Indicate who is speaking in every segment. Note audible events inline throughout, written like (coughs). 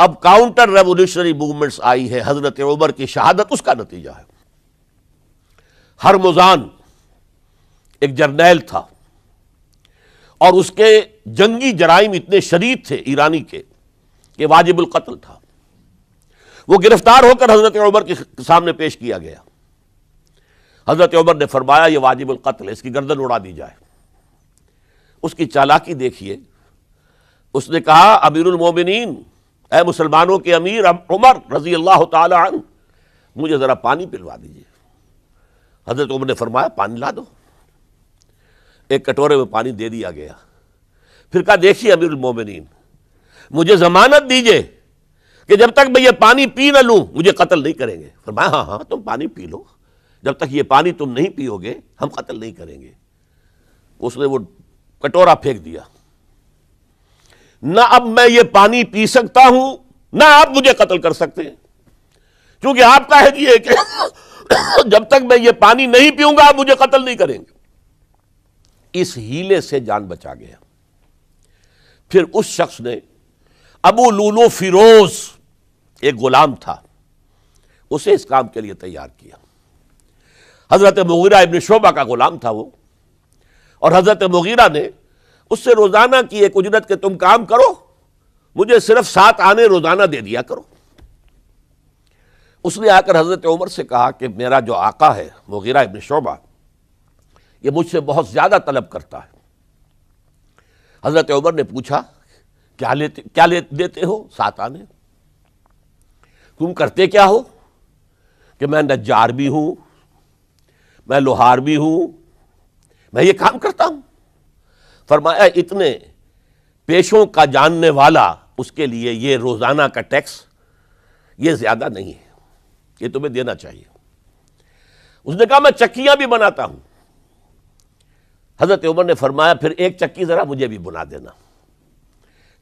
Speaker 1: अब counter revolutionary movements आई है हजरत उमर की शहादत उसका नतीजा है हर मुजान एक जर्नैल था और उसके जंगी जराइम इतने शरीद थे ईरानी के कि वाजिबुल कत्ल था वो गिरफ्तार होकर हजरत उमर के सामने पेश किया गया हजरत उमर ने फरमाया यह वाजिबुल कत्ल है इसकी गर्दन उड़ा दी जाए उसकी चालाकी देखिए उसने कहा अमीरुल मोमिनीन ए मुसलमानों के अमीर उमर रजी अल्लाह तन मुझे ज़रा पानी पिलवा दीजिए हजरत उमर ने फरमाया पानी ला दो एक कटोरे में पानी दे दिया गया फिर कहा देखिए अमीर मोमिन मुझे ज़मानत दीजिए कि जब तक मैं ये पानी पी ना लूँ मुझे कत्ल नहीं करेंगे फरमाया हाँ हाँ तुम पानी पी लो जब तक ये पानी तुम नहीं पियोगे हम कत्ल नहीं करेंगे उसने वो कटोरा फेंक दिया ना अब मैं ये पानी पी सकता हूं ना आप मुझे कत्ल कर सकते हैं क्योंकि आपका है कि (coughs) जब तक मैं ये पानी नहीं पीऊंगा आप मुझे कत्ल नहीं करेंगे इस हीले से जान बचा गया फिर उस शख्स ने अबू लूलो फिरोज एक गुलाम था उसे इस काम के लिए तैयार किया हजरत मुगीरा इबन शोबा का गुलाम था वो और हजरत मुगीरा ने उससे रोज़ाना की एक उजरत के तुम काम करो मुझे सिर्फ सात आने रोज़ाना दे दिया करो उसने आकर हज़रत उमर से कहा कि मेरा जो आका है मुगीरा इबन शोबा ये मुझसे बहुत ज़्यादा तलब करता है हज़रत उमर ने पूछा क्या लेते क्या ले देते हो सात आने तुम करते क्या हो कि मैं नज्जार भी हूं मैं लोहार भी हूं मैं ये काम करता हूं फरमाया इतने पेशों का जानने वाला उसके लिए ये रोज़ाना का टैक्स ये ज़्यादा नहीं है ये तुम्हें देना चाहिए उसने कहा मैं चक्कियां भी बनाता हूं हज़रत उमर ने फरमाया फिर एक चक्की ज़रा मुझे भी बना देना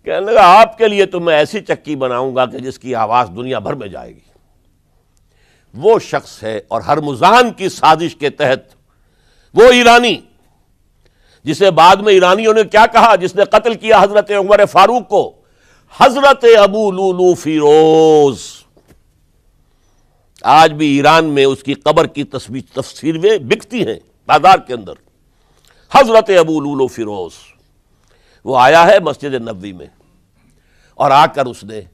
Speaker 1: कहने लगा आपके लिए तो मैं ऐसी चक्की बनाऊंगा कि जिसकी आवाज़ दुनिया भर में जाएगी वो शख्स है और हर मुजान की साजिश के तहत वो ईरानी जिसे बाद में ईरानियों ने क्या कहा जिसने कत्ल किया हजरत उमर फारूक को हजरत अबू लूलू फिरोज आज भी ईरान में उसकी कबर की तस्वीर तस्वीरें बिकती हैं बाजार के अंदर हजरत अबू लूलो फिरोज वो आया है मस्जिद नबी में और आकर उसने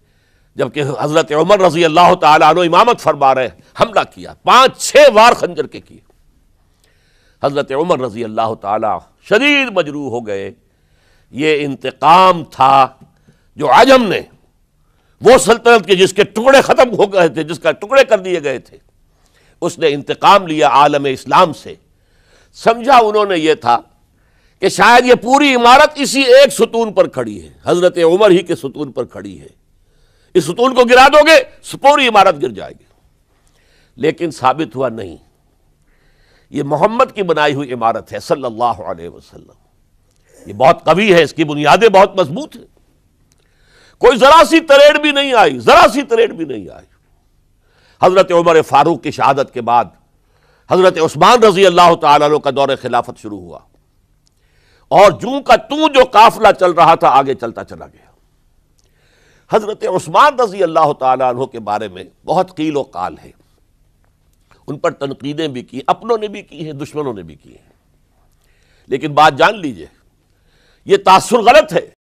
Speaker 1: जबकि हजरत उमर रजी अल्लाह तमामत फरमा रहे हमला किया पांच छह बार खंजर के किए हज़रत उमर रज़ी अल्लाह तदीद मजरू हो गए ये इंतकाम था जो आजम ने वो सल्तनत के जिसके टुकड़े ख़त्म हो गए थे जिसका टुकड़े कर दिए गए थे उसने इंतकाम लिया आलम इस्लाम से समझा उन्होंने ये था कि शायद ये पूरी इमारत इसी एक सुतून पर खड़ी है हज़रत उमर ही के सुतून पर खड़ी है इस सुतून को गिरा दोगे पूरी इमारत गिर जाएगी लेकिन साबित हुआ नहीं ये मोहम्मद की बनाई हुई इमारत है सल्लल्लाहु अलैहि वसल्लम ये बहुत कवि है इसकी बुनियादें बहुत मजबूत हैं कोई ज़रा सी तरेड़ भी नहीं आई ज़रा सी तरेड़ भी नहीं आई हज़रत उमर फारूक की शहादत के बाद हज़रत उस्मान रजी अल्लाह तु का दौर खिलाफत शुरू हुआ और जूं का तू जो काफिला चल रहा था आगे चलता चला गया हज़रत उस्मान रजी अल्लाह तु के बारे में बहुत कील काल है उन पर तनकीदें भी की अपनों ने भी की हैं दुश्मनों ने भी की हैं लेकिन बात जान लीजिए ये तासुर गलत है